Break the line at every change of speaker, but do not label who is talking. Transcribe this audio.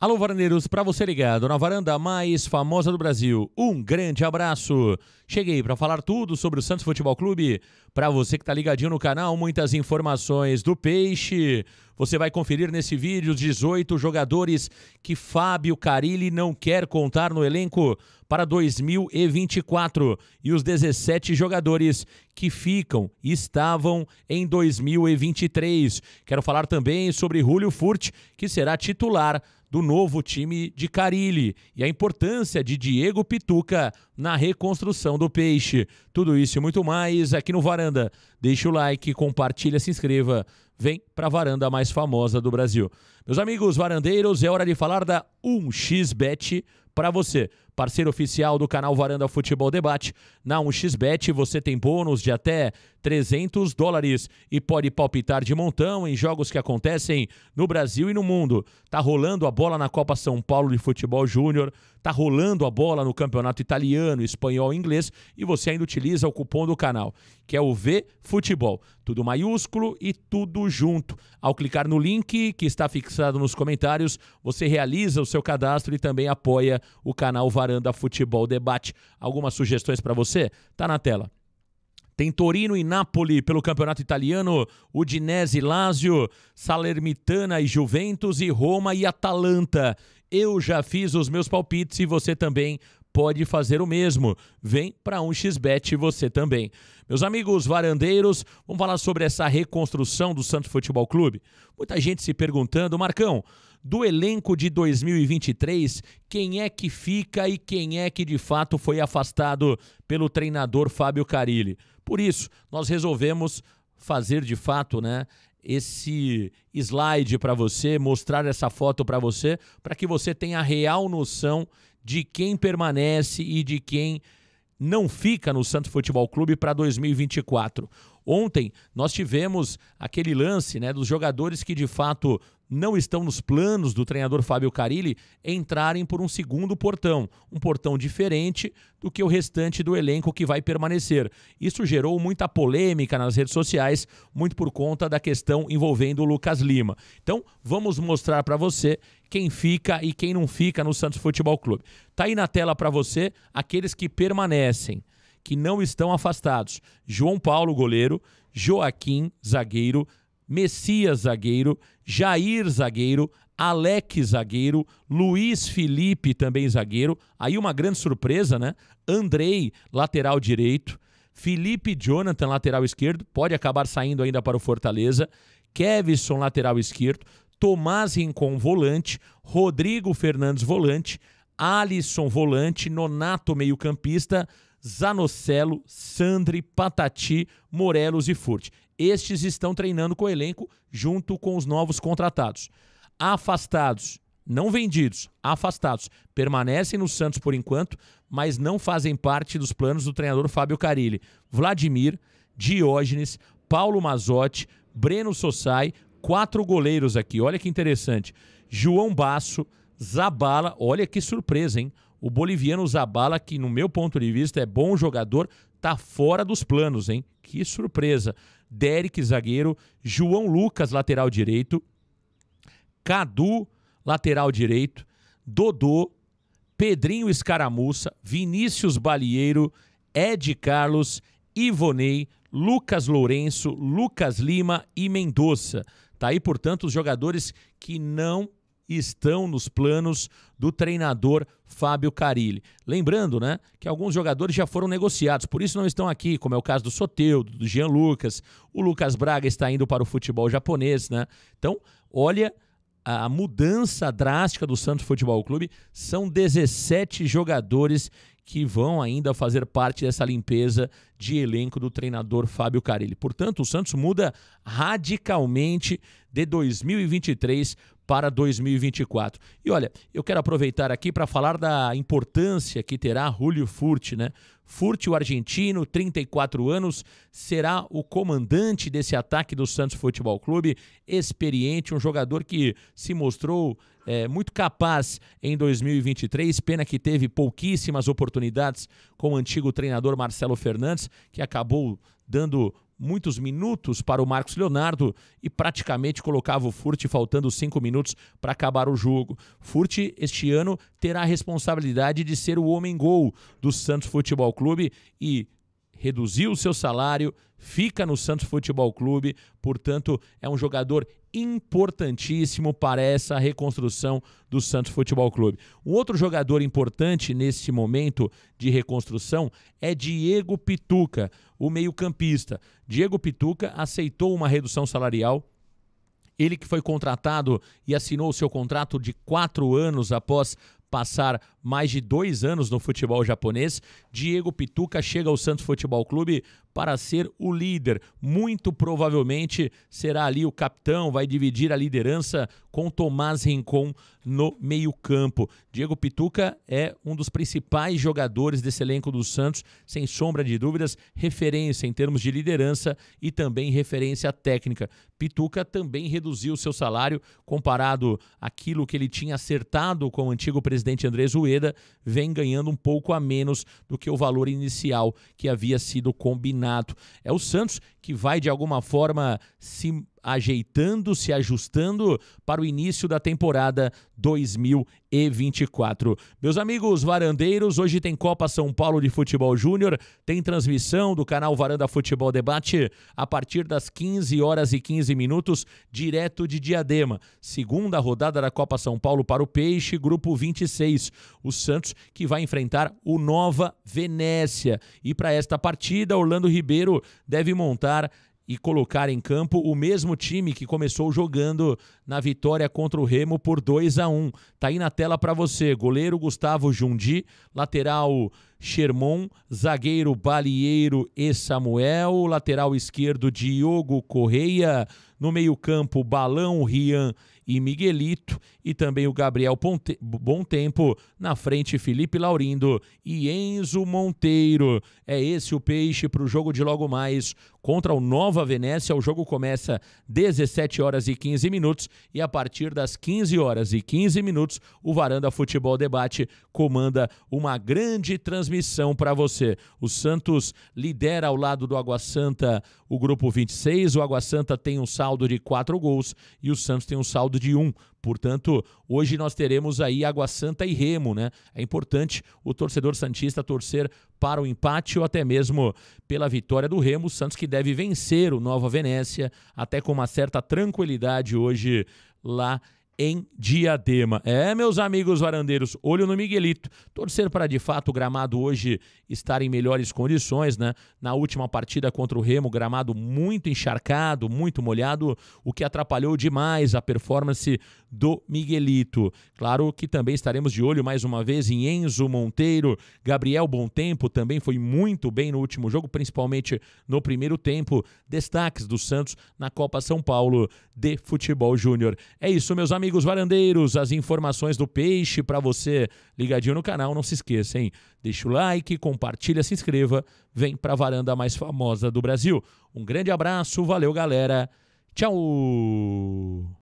Alô, varaneiros, para você ligado na varanda mais famosa do Brasil, um grande abraço. Cheguei para falar tudo sobre o Santos Futebol Clube. Para você que está ligadinho no canal, muitas informações do Peixe. Você vai conferir nesse vídeo os 18 jogadores que Fábio Carilli não quer contar no elenco para 2024 e os 17 jogadores que ficam e estavam em 2023. Quero falar também sobre Julio Furt, que será titular do novo time de Carilli e a importância de Diego Pituca na reconstrução do Peixe. Tudo isso e muito mais aqui no Varanda. Deixa o like, compartilha, se inscreva. Vem para a varanda mais famosa do Brasil. Meus amigos varandeiros, é hora de falar da 1xBet para você parceiro oficial do canal Varanda Futebol Debate. Na 1xBet você tem bônus de até 300 dólares e pode palpitar de montão em jogos que acontecem no Brasil e no mundo. Tá rolando a bola na Copa São Paulo de Futebol Júnior, tá rolando a bola no Campeonato Italiano, Espanhol e Inglês e você ainda utiliza o cupom do canal, que é o V Futebol, tudo maiúsculo e tudo junto. Ao clicar no link que está fixado nos comentários, você realiza o seu cadastro e também apoia o canal Varanda Varanda Futebol Debate. Algumas sugestões para você? Tá na tela. Tem Torino e Napoli pelo Campeonato Italiano, Udinese, Lazio, Salernitana e Juventus e Roma e Atalanta. Eu já fiz os meus palpites e você também pode fazer o mesmo. Vem para um xbet você também. Meus amigos varandeiros, vamos falar sobre essa reconstrução do Santos Futebol Clube. Muita gente se perguntando, Marcão, do elenco de 2023, quem é que fica e quem é que de fato foi afastado pelo treinador Fábio Carilli. Por isso, nós resolvemos fazer de fato, né, esse slide para você, mostrar essa foto para você, para que você tenha a real noção de quem permanece e de quem não fica no Santos Futebol Clube para 2024. Ontem nós tivemos aquele lance né, dos jogadores que de fato não estão nos planos do treinador Fábio Carilli entrarem por um segundo portão, um portão diferente do que o restante do elenco que vai permanecer. Isso gerou muita polêmica nas redes sociais, muito por conta da questão envolvendo o Lucas Lima. Então, vamos mostrar para você quem fica e quem não fica no Santos Futebol Clube. Tá aí na tela para você aqueles que permanecem que não estão afastados: João Paulo, goleiro, Joaquim, zagueiro, Messias, zagueiro, Jair, zagueiro, Alec, zagueiro, Luiz Felipe, também zagueiro. Aí uma grande surpresa, né? Andrei, lateral direito. Felipe Jonathan, lateral esquerdo, pode acabar saindo ainda para o Fortaleza. Kevson, lateral esquerdo. Tomás Rincon, volante. Rodrigo Fernandes, volante. Alisson, volante. Nonato, meio-campista. Zanocelo, Sandri, Patati, Morelos e Furt. Estes estão treinando com o elenco junto com os novos contratados. Afastados, não vendidos, afastados, permanecem no Santos por enquanto, mas não fazem parte dos planos do treinador Fábio Carilli. Vladimir, Diógenes, Paulo Mazotti, Breno Sossai, quatro goleiros aqui. Olha que interessante. João Basso, Zabala, olha que surpresa, hein? o boliviano Zabala, que no meu ponto de vista é bom jogador, tá fora dos planos, hein? Que surpresa. Derek, zagueiro, João Lucas, lateral direito, Cadu, lateral direito, Dodô, Pedrinho Escaramuça, Vinícius Balieiro, Ed Carlos, Ivonei, Lucas Lourenço, Lucas Lima e Mendonça. Tá aí, portanto, os jogadores que não e estão nos planos do treinador Fábio Carilli. Lembrando, né, que alguns jogadores já foram negociados, por isso não estão aqui, como é o caso do Soteudo, do Jean Lucas, o Lucas Braga está indo para o futebol japonês, né? Então, olha a mudança drástica do Santos Futebol Clube, são 17 jogadores que vão ainda fazer parte dessa limpeza de elenco do treinador Fábio Carilli. Portanto, o Santos muda radicalmente de 2023 para 2024. E olha, eu quero aproveitar aqui para falar da importância que terá Julio Furt, né? Furt, o argentino, 34 anos, será o comandante desse ataque do Santos Futebol Clube, experiente, um jogador que se mostrou é, muito capaz em 2023. Pena que teve pouquíssimas oportunidades com o antigo treinador Marcelo Fernandes, que acabou dando muitos minutos para o Marcos Leonardo e praticamente colocava o Furt faltando cinco minutos para acabar o jogo. Furt, este ano, terá a responsabilidade de ser o homem-gol do Santos Futebol Clube e reduziu o seu salário, fica no Santos Futebol Clube, portanto, é um jogador importantíssimo para essa reconstrução do Santos Futebol Clube. Um outro jogador importante nesse momento de reconstrução é Diego Pituca, o meio-campista. Diego Pituca aceitou uma redução salarial ele que foi contratado e assinou o seu contrato de quatro anos após passar mais de dois anos no futebol japonês, Diego Pituca chega ao Santos Futebol Clube para ser o líder. Muito provavelmente será ali o capitão, vai dividir a liderança com Tomás Rincon no meio-campo. Diego Pituca é um dos principais jogadores desse elenco do Santos, sem sombra de dúvidas, referência em termos de liderança e também referência técnica. Pituca também reduziu seu salário comparado àquilo que ele tinha acertado com o antigo presidente Andrés Ueda, vem ganhando um pouco a menos do que o valor inicial que havia sido combinado campeonato. É o Santos que vai de alguma forma se ajeitando, se ajustando para o início da temporada 2024. Meus amigos varandeiros, hoje tem Copa São Paulo de Futebol Júnior, tem transmissão do canal Varanda Futebol Debate a partir das 15 horas e 15 minutos, direto de Diadema. Segunda rodada da Copa São Paulo para o Peixe, grupo 26. O Santos que vai enfrentar o Nova Venécia. E para esta partida, Orlando Ribeiro deve montar e colocar em campo o mesmo time que começou jogando na vitória contra o Remo por 2 a 1. Tá aí na tela para você. Goleiro Gustavo Jundi, lateral Shermon, zagueiro Balieiro e Samuel, lateral esquerdo Diogo Correia, no meio-campo Balão, Rian e Miguelito, e também o Gabriel Ponte Bom Tempo, na frente Felipe Laurindo e Enzo Monteiro. É esse o peixe para o jogo de logo mais contra o Nova Venécia. O jogo começa 17 horas e 15 minutos e a partir das 15 horas e 15 minutos o Varanda Futebol Debate comanda uma grande transmissão para você. O Santos lidera ao lado do Água Santa o grupo 26. O Água Santa tem um saldo de 4 gols e o Santos tem um saldo de um. Portanto, hoje nós teremos aí Água Santa e Remo, né? É importante o torcedor Santista torcer para o empate ou até mesmo pela vitória do Remo. Santos que deve vencer o Nova Venécia, até com uma certa tranquilidade hoje lá em em Diadema. É, meus amigos varandeiros, olho no Miguelito. Torcer para de fato o gramado hoje estar em melhores condições, né? Na última partida contra o Remo, gramado muito encharcado, muito molhado, o que atrapalhou demais a performance do Miguelito. Claro que também estaremos de olho mais uma vez em Enzo Monteiro, Gabriel Tempo também foi muito bem no último jogo, principalmente no primeiro tempo. Destaques do Santos na Copa São Paulo de Futebol Júnior. É isso, meus amigos amigos varandeiros, as informações do peixe para você ligadinho no canal. Não se esqueça, hein? Deixa o like, compartilha, se inscreva. Vem para a varanda mais famosa do Brasil. Um grande abraço, valeu, galera. Tchau!